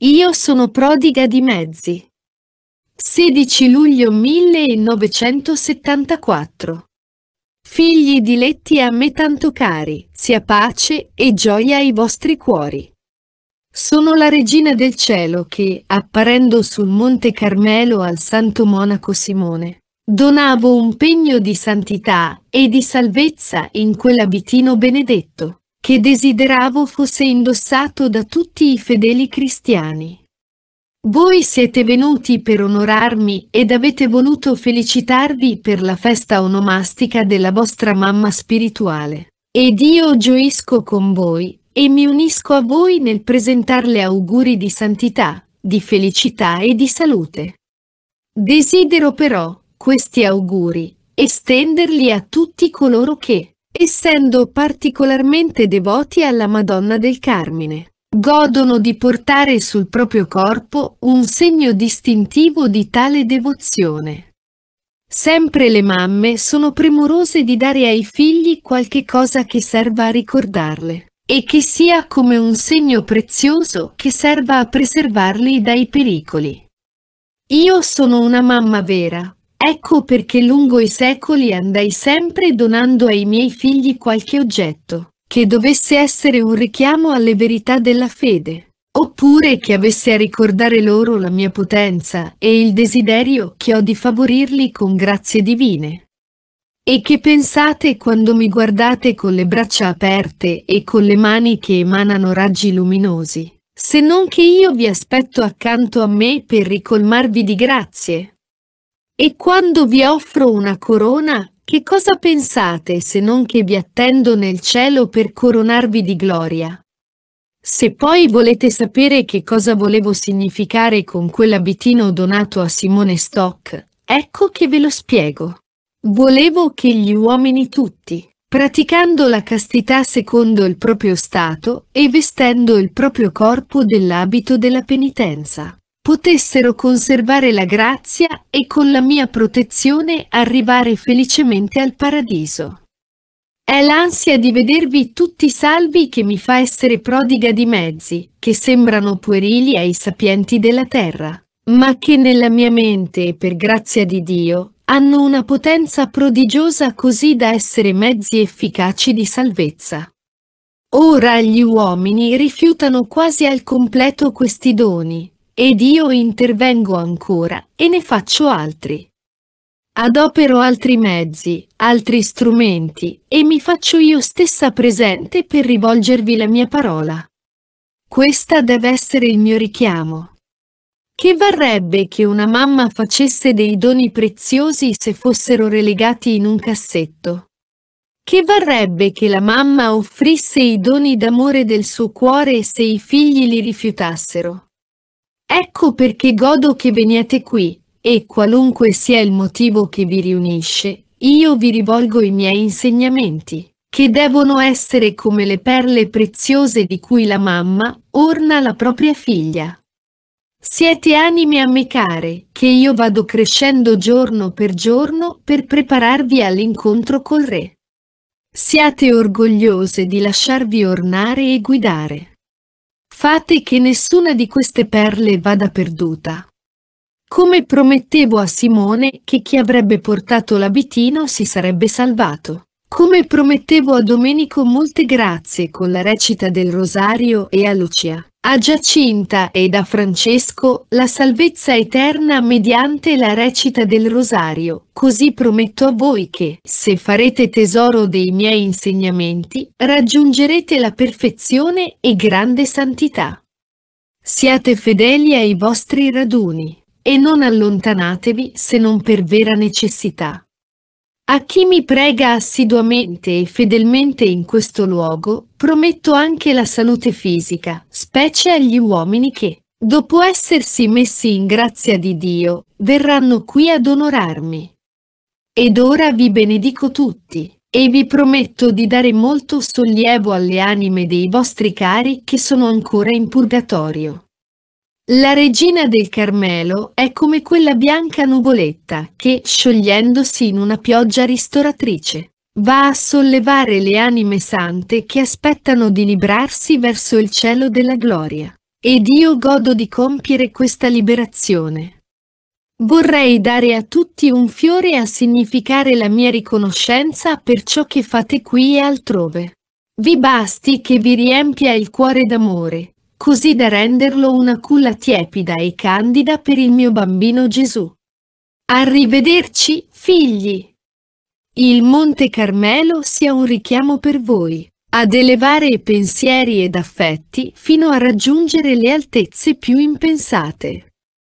Io sono prodiga di mezzi. 16 luglio 1974 Figli diletti a me tanto cari, sia pace e gioia ai vostri cuori. Sono la regina del cielo che, apparendo sul Monte Carmelo al santo monaco Simone, donavo un pegno di santità e di salvezza in quell'abitino benedetto che desideravo fosse indossato da tutti i fedeli cristiani. Voi siete venuti per onorarmi ed avete voluto felicitarvi per la festa onomastica della vostra mamma spirituale. Ed io gioisco con voi, e mi unisco a voi nel presentarle auguri di santità, di felicità e di salute. Desidero però, questi auguri, estenderli a tutti coloro che, essendo particolarmente devoti alla Madonna del Carmine. Godono di portare sul proprio corpo un segno distintivo di tale devozione. Sempre le mamme sono premurose di dare ai figli qualche cosa che serva a ricordarle e che sia come un segno prezioso che serva a preservarli dai pericoli. Io sono una mamma vera, Ecco perché lungo i secoli andai sempre donando ai miei figli qualche oggetto, che dovesse essere un richiamo alle verità della fede, oppure che avesse a ricordare loro la mia potenza e il desiderio che ho di favorirli con grazie divine. E che pensate quando mi guardate con le braccia aperte e con le mani che emanano raggi luminosi, se non che io vi aspetto accanto a me per ricolmarvi di grazie, e quando vi offro una corona, che cosa pensate se non che vi attendo nel cielo per coronarvi di gloria? Se poi volete sapere che cosa volevo significare con quell'abitino donato a Simone Stock, ecco che ve lo spiego. Volevo che gli uomini tutti, praticando la castità secondo il proprio stato e vestendo il proprio corpo dell'abito della penitenza, potessero conservare la grazia e con la mia protezione arrivare felicemente al paradiso. È l'ansia di vedervi tutti salvi che mi fa essere prodiga di mezzi, che sembrano puerili ai sapienti della terra, ma che nella mia mente e per grazia di Dio hanno una potenza prodigiosa così da essere mezzi efficaci di salvezza. Ora gli uomini rifiutano quasi al completo questi doni, ed io intervengo ancora, e ne faccio altri. Adopero altri mezzi, altri strumenti, e mi faccio io stessa presente per rivolgervi la mia parola. Questa deve essere il mio richiamo. Che varrebbe che una mamma facesse dei doni preziosi se fossero relegati in un cassetto? Che varrebbe che la mamma offrisse i doni d'amore del suo cuore se i figli li rifiutassero? Ecco perché godo che veniate qui, e qualunque sia il motivo che vi riunisce, io vi rivolgo i miei insegnamenti, che devono essere come le perle preziose di cui la mamma orna la propria figlia. Siete anime a me care, che io vado crescendo giorno per giorno per prepararvi all'incontro col Re. Siate orgogliose di lasciarvi ornare e guidare. Fate che nessuna di queste perle vada perduta. Come promettevo a Simone che chi avrebbe portato l'abitino si sarebbe salvato. Come promettevo a Domenico molte grazie con la recita del Rosario e a Lucia, a Giacinta ed a Francesco la salvezza eterna mediante la recita del Rosario, così prometto a voi che, se farete tesoro dei miei insegnamenti, raggiungerete la perfezione e grande santità. Siate fedeli ai vostri raduni, e non allontanatevi se non per vera necessità. A chi mi prega assiduamente e fedelmente in questo luogo, prometto anche la salute fisica, specie agli uomini che, dopo essersi messi in grazia di Dio, verranno qui ad onorarmi. Ed ora vi benedico tutti, e vi prometto di dare molto sollievo alle anime dei vostri cari che sono ancora in purgatorio. La regina del Carmelo è come quella bianca nuvoletta che, sciogliendosi in una pioggia ristoratrice, va a sollevare le anime sante che aspettano di librarsi verso il cielo della gloria. Ed io godo di compiere questa liberazione. Vorrei dare a tutti un fiore a significare la mia riconoscenza per ciò che fate qui e altrove. Vi basti che vi riempia il cuore d'amore, così da renderlo una culla tiepida e candida per il mio bambino Gesù. Arrivederci, figli! Il Monte Carmelo sia un richiamo per voi, ad elevare pensieri ed affetti fino a raggiungere le altezze più impensate.